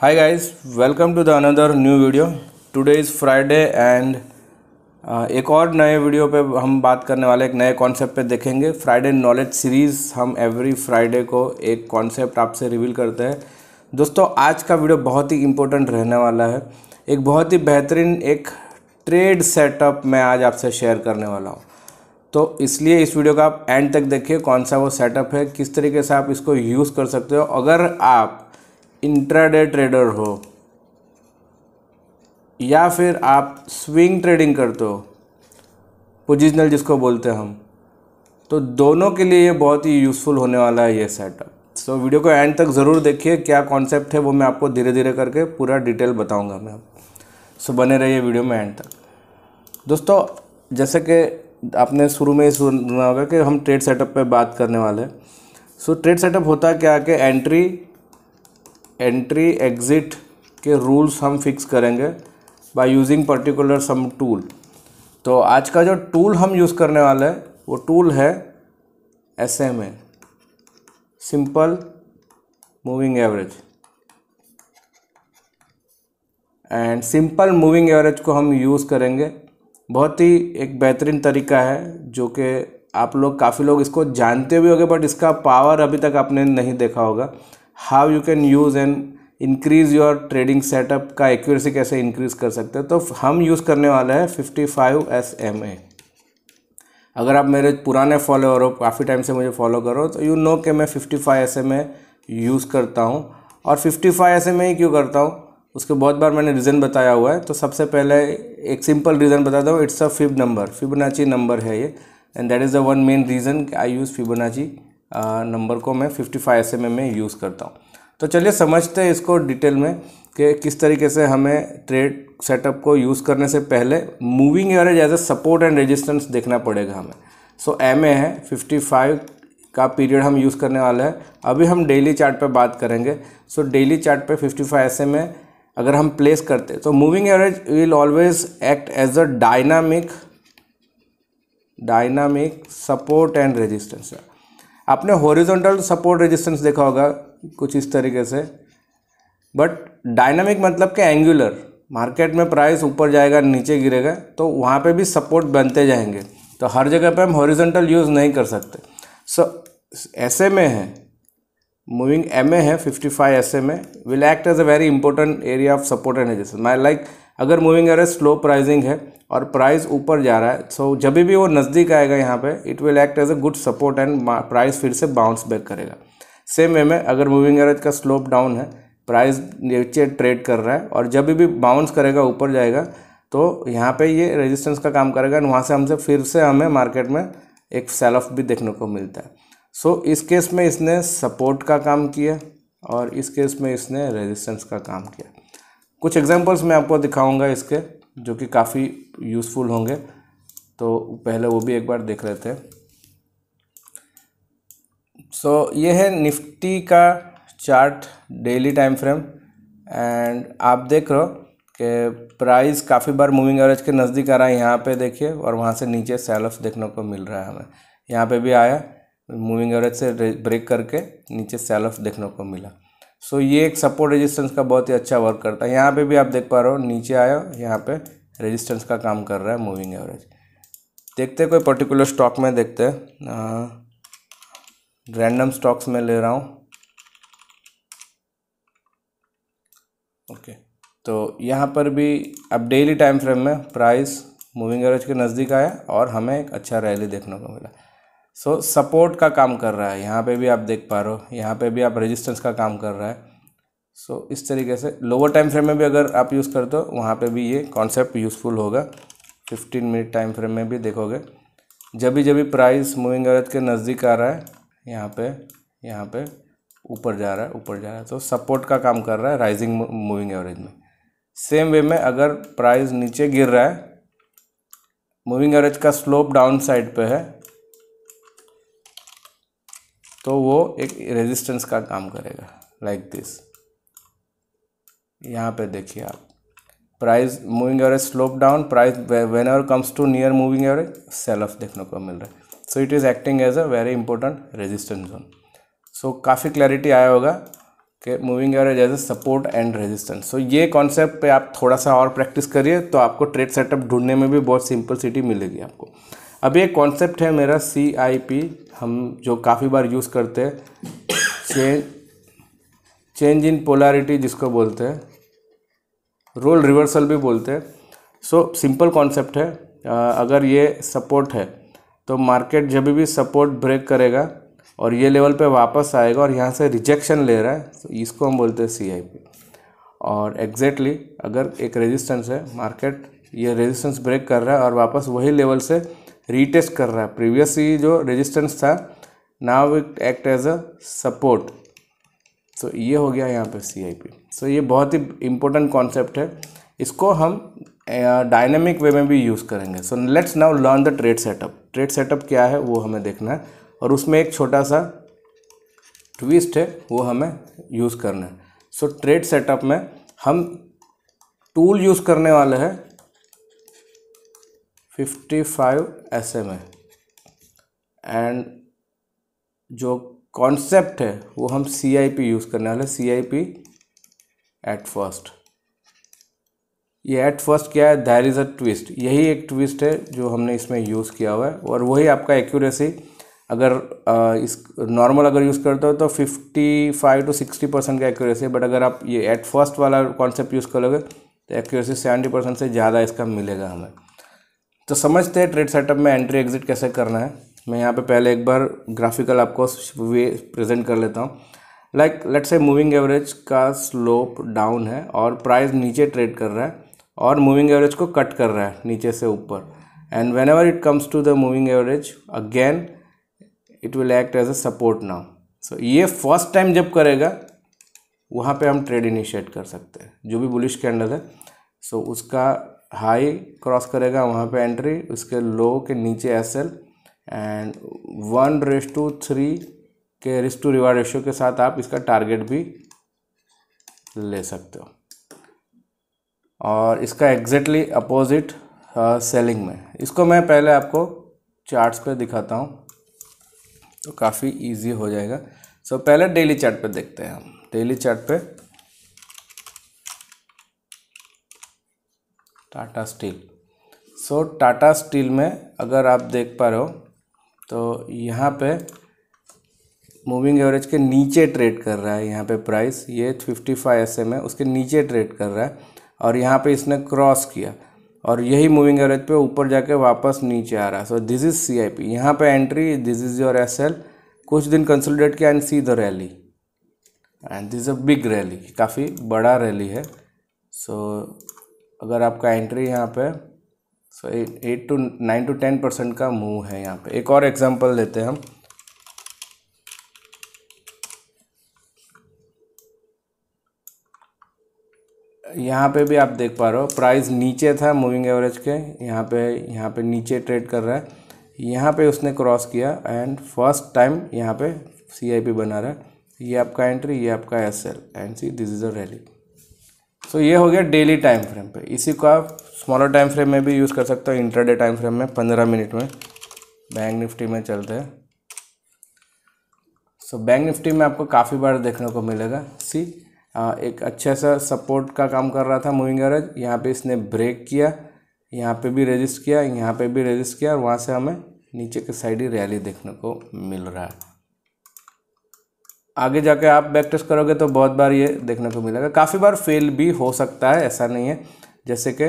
hi guys welcome to the another new video today is friday and uh, एक और नए video पे हम बात करने वाले एक नए कॉन्सेप्ट पे देखेंगे फ्राइडे नॉलेज सीरीज़ हम एवरी फ्राइडे को एक कॉन्सेप्ट आपसे रिवील करते हैं दोस्तों आज का वीडियो बहुत ही इम्पोर्टेंट रहने वाला है एक बहुत ही बेहतरीन एक ट्रेड सेटअप मैं आज आपसे शेयर करने वाला हूँ तो इसलिए इस वीडियो का आप एंड तक देखिए कौन सा वो सेटअप है किस तरीके से आप इसको यूज़ कर सकते हो अगर आप इंट्राडे ट्रेडर हो या फिर आप स्विंग ट्रेडिंग करते हो पोजिशनल जिसको बोलते हैं हम तो दोनों के लिए ये बहुत ही यूज़फुल होने वाला है ये सेटअप सो so, वीडियो को एंड तक ज़रूर देखिए क्या कॉन्सेप्ट है वो मैं आपको धीरे धीरे करके पूरा डिटेल बताऊंगा मैं सो so, बने रहिए वीडियो में एंड तक दोस्तों जैसे कि आपने शुरू में ही सुना होगा कि हम ट्रेड सेटअप पे बात करने वाले हैं सो ट्रेड सेटअप होता क्या कि एंट्री एंट्री एग्ज़िट के रूल्स हम फिक्स करेंगे by using particular some tool तो आज का जो टूल हम यूज़ करने वाले हैं वो टूल है S M A simple moving average and simple moving average को हम यूज़ करेंगे बहुत ही एक बेहतरीन तरीका है जो कि आप लोग काफ़ी लोग इसको जानते भी होंगे बट इसका पावर अभी तक आपने नहीं देखा होगा how you can use and increase your trading setup का एक्यूरेसी कैसे इंक्रीज़ कर सकते हैं तो हम यूज़ करने वाले हैं fifty five S M A अगर आप मेरे पुराने फॉलोअर हो काफ़ी टाइम से मुझे फॉलो करो तो यू नो कि मैं fifty five S M A use करता हूँ और fifty five S M A क्यों करता हूँ उसके बहुत बार मैंने रीज़न बताया हुआ है तो सबसे पहले एक सिंपल रीज़न बताता हूँ it's a fib number Fibonacci number है ये and that is the one main reason I use Fibonacci number को मैं 55 फाइव में यूज़ करता हूँ तो चलिए समझते हैं इसको डिटेल में कि किस तरीके से हमें ट्रेड सेटअप को यूज़ करने से पहले moving average as a support and resistance देखना पड़ेगा हमें सो so, एम ए है 55 का पीरियड हम यूज़ करने वाला है अभी हम डेली चार्ट पे बात करेंगे सो डेली चार्ट पे 55 ऐसे में अगर हम प्लेस करते तो moving average will always act as a dynamic dynamic support and resistance आपने हॉरिजॉन्टल सपोर्ट रेजिस्टेंस देखा होगा कुछ इस तरीके से बट डायनामिक मतलब के एंगुलर मार्केट में प्राइस ऊपर जाएगा नीचे गिरेगा तो वहाँ पे भी सपोर्ट बनते जाएंगे तो हर जगह पे हम हॉरिजॉन्टल यूज़ नहीं कर सकते सो एस ए में है मूविंग एम ए है फिफ्टी फाइव एस ए में will act as a very important area of support and resistance my like अगर मूविंग एवरेज स्लो प्राइजिंग है और प्राइस ऊपर जा रहा है सो so, जब भी वो नज़दीक आएगा यहाँ पे it will act as a good support and price फिर से बाउंस बैक करेगा सेम वे में अगर मूविंग एवरेज का स्लोप डाउन है प्राइस नीचे ट्रेड कर रहा है और जब भी बाउंस करेगा ऊपर जाएगा तो यहाँ पे ये रेजिस्टेंस का काम करेगा एंड वहाँ से हमसे फिर से हमें मार्केट में एक सेल ऑफ भी देखने को मिलता है सो so, इस केस में इसने सपोर्ट का काम किया और इस केस में इसने रेजिस्टेंस का काम किया कुछ एग्जांपल्स मैं आपको दिखाऊंगा इसके जो कि काफ़ी यूज़फुल होंगे तो पहले वो भी एक बार देख लेते हैं सो so, ये है निफ्टी का chart daily time frame and आप देख रहे हो कि प्राइस काफ़ी बार मूविंग एवरेज के नज़दीक आ रहा है यहाँ पे देखिए और वहाँ से नीचे सेल ऑफ देखने को मिल रहा है हमें यहाँ पे भी आया मूविंग एवरेज से ब्रेक करके नीचे सेल ऑफ देखने को मिला सो ये एक सपोर्ट रेजिस्टेंस का बहुत ही अच्छा वर्क करता है यहाँ पे भी आप देख पा रहे हो नीचे हो यहाँ पे रेजिस्टेंस का काम कर रहा है मूविंग एवरेज देखते कोई पर्टिकुलर स्टॉक में देखते रैंडम स्टॉक्स में ले रहा हूँ ओके तो यहाँ पर भी अब डेली टाइम फ्रेम में प्राइस मूविंग एवरेज के नज़दीक आया और हमें एक अच्छा रैली देखने को मिला सो so, सपोर्ट का काम कर रहा है यहाँ पे भी आप देख पा रहे हो यहाँ पे भी आप रेजिस्टेंस का काम कर रहा है सो so, इस तरीके से लोअर टाइम फ्रेम में भी अगर आप यूज़ करते हो वहाँ पे भी ये कॉन्सेप्ट यूज़फुल होगा 15 मिनट टाइम फ्रेम में भी देखोगे जब भी जब भी प्राइस मूविंग एवरेज के नज़दीक आ रहा है यहाँ पे यहाँ पे ऊपर जा रहा है ऊपर जा रहा है तो सपोर्ट का काम कर रहा है राइजिंग मूविंग एवरेज में सेम वे में अगर प्राइस नीचे गिर रहा है मूविंग एवरेज का स्लोप डाउन साइड पर है तो वो एक रेजिस्टेंस का काम करेगा लाइक दिस यहाँ पे देखिए आप price moving average slope down price whenever comes to near moving average sell off देखने को मिल रहा है so it is acting as a very important resistance zone so काफ़ी क्लैरिटी आया होगा कि moving average as a support and resistance so ये कॉन्सेप्ट पे आप थोड़ा सा और प्रैक्टिस करिए तो आपको ट्रेड सेटअप ढूंढने में भी बहुत सिंपल सिटी मिलेगी आपको अभी एक कॉन्सेप्ट है मेरा सी आई पी हम जो काफ़ी बार यूज़ करते हैं चेंज इन पोलारिटी जिसको बोलते हैं रोल रिवर्सल भी बोलते हैं सो सिंपल कॉन्सेप्ट है अगर ये सपोर्ट है तो मार्केट जब भी सपोर्ट ब्रेक करेगा और ये लेवल पे वापस आएगा और यहाँ से रिजेक्शन ले रहा है तो इसको हम बोलते हैं सी और एग्जैक्टली exactly, अगर एक रेजिस्टेंस है मार्केट ये रेजिस्टेंस ब्रेक कर रहा है और वापस वही लेवल से रीटेस्ट कर रहा है प्रीवियसली जो रेजिस्टेंस था now it act as a support so ये हो गया यहाँ पे सी आई पी सो ये बहुत ही इम्पोर्टेंट कॉन्सेप्ट है इसको हम डायनेमिक वे में भी यूज़ करेंगे so let's now learn the trade setup trade setup क्या है वो हमें देखना है और उसमें एक छोटा सा ट्विस्ट है वो हमें यूज़ करना है सो ट्रेड सेटअप में हम टूल यूज़ करने वाले हैं फिफ्टी फाइव एस एम है एंड जो कॉन्सेप्ट है वो हम सी आई पी यूज़ करने वाले C I P at first ये एट फर्स्ट क्या है दैर इज़ अ ट्विस्ट यही एक ट्विस्ट है जो हमने इसमें यूज़ किया हुआ है और वही आपका एक्यूरेसी अगर आ, इस नॉर्मल अगर यूज़ करते हो तो fifty five to sixty percent का एक्यूरेसी है बट अगर आप ये एट फर्स्ट वाला कॉन्सेप्ट यूज़ करोगे तो एक्यूरेसी सेवेंटी परसेंट से ज़्यादा इसका मिलेगा हमें तो समझते हैं ट्रेड सेटअप में एंट्री एग्जिट कैसे करना है मैं यहाँ पे पहले एक बार ग्राफिकल आपको वे प्रेजेंट कर लेता हूँ like let say moving average का स्लोप डाउन है और प्राइस नीचे ट्रेड कर रहा है और मूविंग एवरेज को कट कर रहा है नीचे से ऊपर and whenever it comes to the moving average again it will act as a support now so ये फर्स्ट टाइम जब करेगा वहाँ पे हम ट्रेड इनिशिएट कर सकते हैं जो भी बुलिश कैंडल है सो so, उसका हाई क्रॉस करेगा वहाँ पे एंट्री उसके लो के नीचे S L and one is to three के रिस्क टू रिवार्ड रेशियो के साथ आप इसका टारगेट भी ले सकते हो और इसका एग्जैक्टली अपोजिट सेलिंग में इसको मैं पहले आपको चार्ट्स पे दिखाता हूँ तो काफ़ी इजी हो जाएगा सो so, पहले डेली चार्ट पे देखते हैं हम डेली चार्ट पे Tata Steel so Tata Steel में अगर आप देख पा रहे हो तो यहाँ पे मूविंग एवरेज के नीचे ट्रेड कर रहा है यहाँ पे प्राइस ये फिफ्टी फाइव एस एम है उसके नीचे ट्रेड कर रहा है और यहाँ पे इसने क्रॉस किया और यही मूविंग एवरेज पे ऊपर जाके वापस नीचे आ रहा है so this is C I P यहाँ पर entry this is your S L कुछ दिन कंसोलिडेट किया and see the rally and this a big rally काफ़ी बड़ा रैली है सो so, अगर आपका एंट्री यहाँ पे so eight to nine to ten percent का मूव है यहाँ पे एक और एग्जांपल लेते हैं हम यहाँ पे भी आप देख पा रहे हो प्राइस नीचे था मूविंग एवरेज के यहाँ पे यहाँ पे नीचे ट्रेड कर रहा है यहाँ पे उसने क्रॉस किया एंड फर्स्ट टाइम यहाँ पे सी आई पी बना रहा है ये आपका एंट्री ये आपका S L and see this is a rally so ये हो गया डेली टाइम फ्रेम पे इसी को आप स्मॉलर टाइम फ्रेम में भी यूज़ कर सकते हो इंटरडे टाइम फ्रेम में पंद्रह मिनट में बैंक निफ्टी में चलते हैं सो so, बैंक निफ्टी में आपको काफ़ी बार देखने को मिलेगा सी एक अच्छा सा सपोर्ट का काम कर रहा था मूविंग एवरेज यहाँ पे इसने ब्रेक किया यहाँ पे भी रजिस्ट किया यहाँ पे भी रजिस्ट किया और वहाँ से हमें नीचे के साइड ही रैली देखने को मिल रहा है आगे जाके आप बैक टेस्ट करोगे तो बहुत बार ये देखने को मिलेगा काफ़ी बार फेल भी हो सकता है ऐसा नहीं है जैसे कि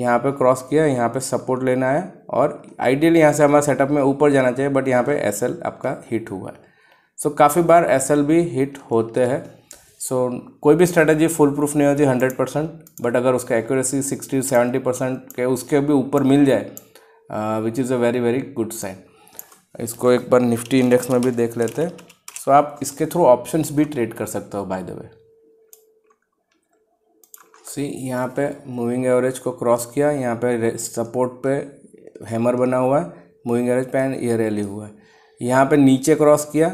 यहाँ पे क्रॉस किया यहाँ पे सपोर्ट लेना है और आइडियल यहाँ से हमारा सेटअप में ऊपर जाना चाहिए बट यहाँ पे एस आपका हिट हुआ है सो so, काफ़ी बार एस भी हिट होते हैं सो so, कोई भी स्ट्रेटजी फुल प्रूफ नहीं होती हंड्रेड परसेंट बट अगर उसका एक्यूरेसी सिक्सटी सेवेंटी परसेंट के उसके भी ऊपर मिल जाए which is a very very good sign इसको एक बार निफ्टी इंडेक्स में भी देख लेते हैं सो आप इसके थ्रू ऑप्शंस भी ट्रेड कर सकते हो बाय द वे सी यहाँ पे मूविंग एवरेज को क्रॉस किया यहाँ पे सपोर्ट पे हैमर बना हुआ है मूविंग एवरेज पे एंड ये रैली हुआ है यहाँ पे नीचे क्रॉस किया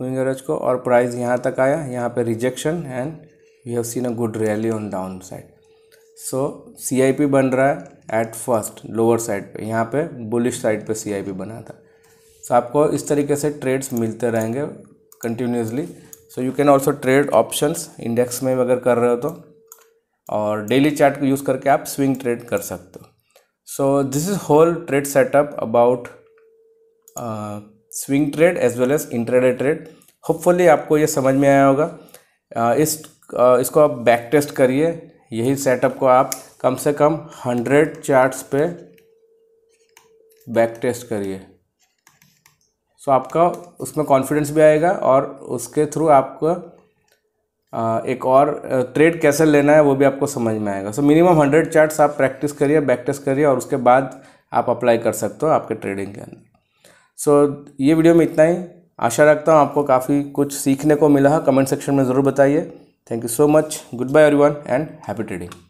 मूविंग एवरेज को और प्राइस यहाँ तक आया यहाँ पे rejection and we have seen a good rally on down side so see बन रहा है एट फर्स्ट लोअर साइड पे यहाँ पे बुलिश साइड पे सी बना था सो so, आपको इस तरीके से ट्रेड्स मिलते रहेंगे continuously so you can also trade options index में अगर कर रहे हो तो और डेली चार्ट को यूज़ करके आप स्विंग ट्रेड कर सकते हो so this is whole trade setup about swing trade as well as intraday trade hopefully आपको ये समझ में आया होगा uh, इस uh, इसको आप बैक टेस्ट करिए यही सेटअप को आप कम से कम हंड्रेड चार्ट्स पे बैक टेस्ट करिए सो आपका उसमें कॉन्फिडेंस भी आएगा और उसके थ्रू आपको एक और ट्रेड कैसे लेना है वो भी आपको समझ में आएगा सो मिनिमम हंड्रेड चार्ट्स आप प्रैक्टिस करिए बैक टेस्ट करिए और उसके बाद आप अप्लाई कर सकते हो आपके ट्रेडिंग के अंदर सो so, ये वीडियो में इतना ही आशा रखता हूँ आपको काफ़ी कुछ सीखने को मिला है कमेंट सेक्शन में ज़रूर बताइए thank you so much goodbye everyone and happy trading